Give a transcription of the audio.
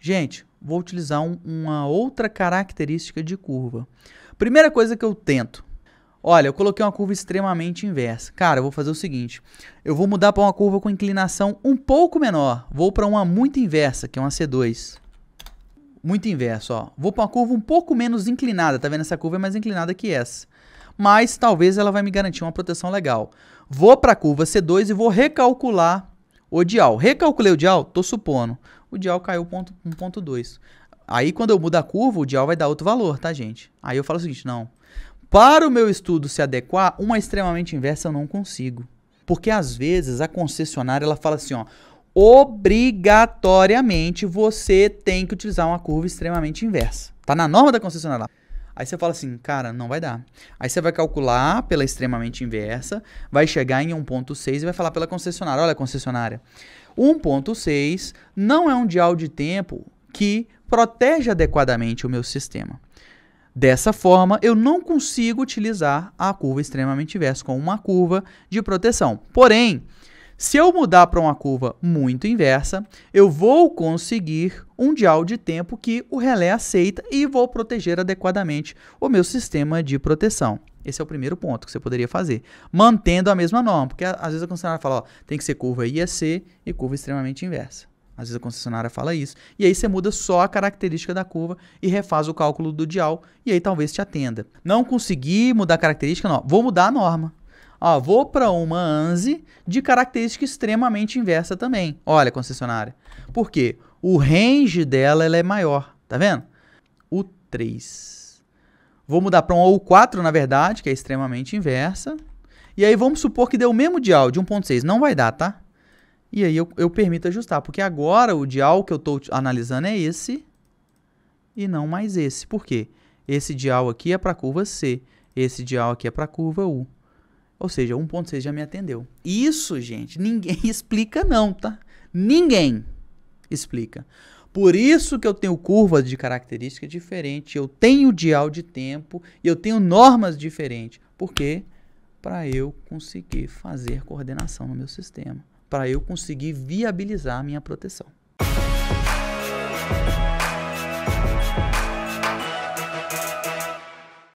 Gente, vou utilizar um, uma outra característica de curva. Primeira coisa que eu tento. Olha, eu coloquei uma curva extremamente inversa. Cara, eu vou fazer o seguinte. Eu vou mudar para uma curva com inclinação um pouco menor. Vou para uma muito inversa, que é uma C2. Muito inversa, ó. Vou para uma curva um pouco menos inclinada. Tá vendo? Essa curva é mais inclinada que essa. Mas talvez ela vai me garantir uma proteção legal. Vou para a curva C2 e vou recalcular o dial. Recalculei o dial? Tô supondo o dial caiu 1.2. Aí quando eu mudo a curva, o dial vai dar outro valor, tá, gente? Aí eu falo o seguinte, não. Para o meu estudo se adequar, uma extremamente inversa eu não consigo. Porque às vezes a concessionária ela fala assim, ó, obrigatoriamente você tem que utilizar uma curva extremamente inversa. Tá na norma da concessionária lá. Aí você fala assim, cara, não vai dar. Aí você vai calcular pela extremamente inversa, vai chegar em 1.6 e vai falar pela concessionária. Olha, concessionária, 1.6 não é um dial de tempo que protege adequadamente o meu sistema. Dessa forma, eu não consigo utilizar a curva extremamente inversa como uma curva de proteção. Porém, se eu mudar para uma curva muito inversa, eu vou conseguir um dial de tempo que o relé aceita e vou proteger adequadamente o meu sistema de proteção. Esse é o primeiro ponto que você poderia fazer, mantendo a mesma norma, porque às vezes a concessionária fala, ó, tem que ser curva IEC é e curva extremamente inversa. Às vezes a concessionária fala isso, e aí você muda só a característica da curva e refaz o cálculo do dial, e aí talvez te atenda. Não consegui mudar a característica, não. Vou mudar a norma. Ó, vou para uma ANSI de característica extremamente inversa também. Olha, concessionária. Por quê? O range dela ela é maior, tá vendo? O 3. Vou mudar para um U 4, na verdade, que é extremamente inversa. E aí vamos supor que deu o mesmo dial de 1.6. Não vai dar, tá? E aí eu, eu permito ajustar, porque agora o dial que eu estou analisando é esse e não mais esse. Por quê? Esse dial aqui é para a curva C, esse dial aqui é para a curva U. Ou seja, 1.6 já me atendeu. Isso, gente, ninguém explica não, tá? Ninguém explica. Por isso que eu tenho curvas de característica diferente, eu tenho dial de tempo e eu tenho normas diferentes. Por quê? Para eu conseguir fazer coordenação no meu sistema, para eu conseguir viabilizar a minha proteção.